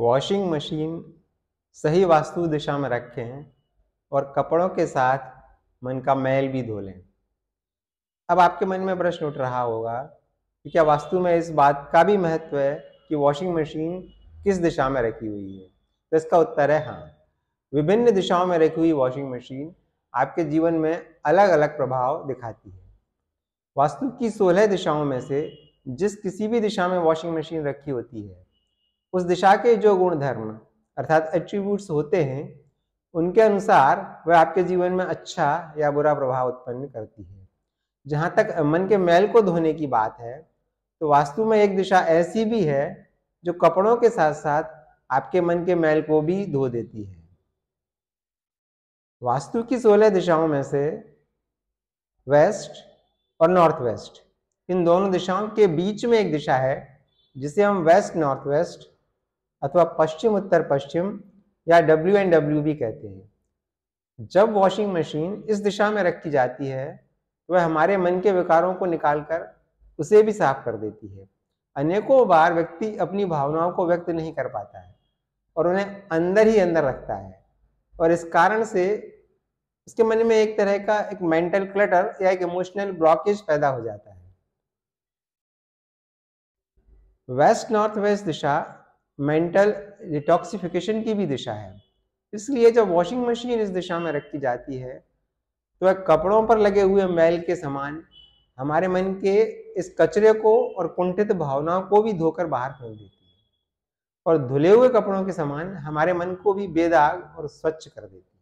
washing machine सही वास्तु दिशा में रखें और कपड़ों के साथ मन का मैल भी धो लें अब आपके मन में प्रश्न उठ रहा होगा कि क्या वास्तु में इस बात का भी महत्व है कि वॉशिंग मशीन किस दिशा में रखी हुई है तो इसका उत्तर है हाँ विभिन्न दिशाओं में रखी हुई वॉशिंग मशीन आपके जीवन में अलग अलग प्रभाव दिखाती है वास्तु की सोलह दिशाओं में से जिस किसी भी दिशा में वॉशिंग मशीन रखी होती है उस दिशा के जो गुण धर्म अर्थात एट्रीब्यूट्स होते हैं उनके अनुसार वह आपके जीवन में अच्छा या बुरा प्रभाव उत्पन्न करती है जहाँ तक मन के मैल को धोने की बात है तो वास्तु में एक दिशा ऐसी भी है जो कपड़ों के साथ साथ आपके मन के मैल को भी धो देती है वास्तु की सोलह दिशाओं में से वेस्ट और नॉर्थ वेस्ट इन दोनों दिशाओं के बीच में एक दिशा है जिसे हम वेस्ट नॉर्थ वेस्ट अथवा पश्चिम उत्तर पश्चिम या डब्ल्यू एंड डब्ल्यू भी कहते हैं जब वॉशिंग मशीन इस दिशा में रखी जाती है तो वह हमारे मन के विकारों को निकालकर उसे भी साफ कर देती है अनेकों बार व्यक्ति अपनी भावनाओं को व्यक्त नहीं कर पाता है और उन्हें अंदर ही अंदर रखता है और इस कारण से उसके मन में एक तरह का एक मेंटल क्लटर या एक इमोशनल ब्लॉकेज पैदा हो जाता है वेस्ट नॉर्थ वेस्ट दिशा मेंटल डिटॉक्सिफिकेशन की भी दिशा है इसलिए जब वॉशिंग मशीन इस दिशा में रखी जाती है तो वह कपड़ों पर लगे हुए मैल के समान हमारे मन के इस कचरे को और कुंठित भावनाओं को भी धोकर बाहर फेंक देती है और धुले हुए कपड़ों के समान हमारे मन को भी बेदाग और स्वच्छ कर देती है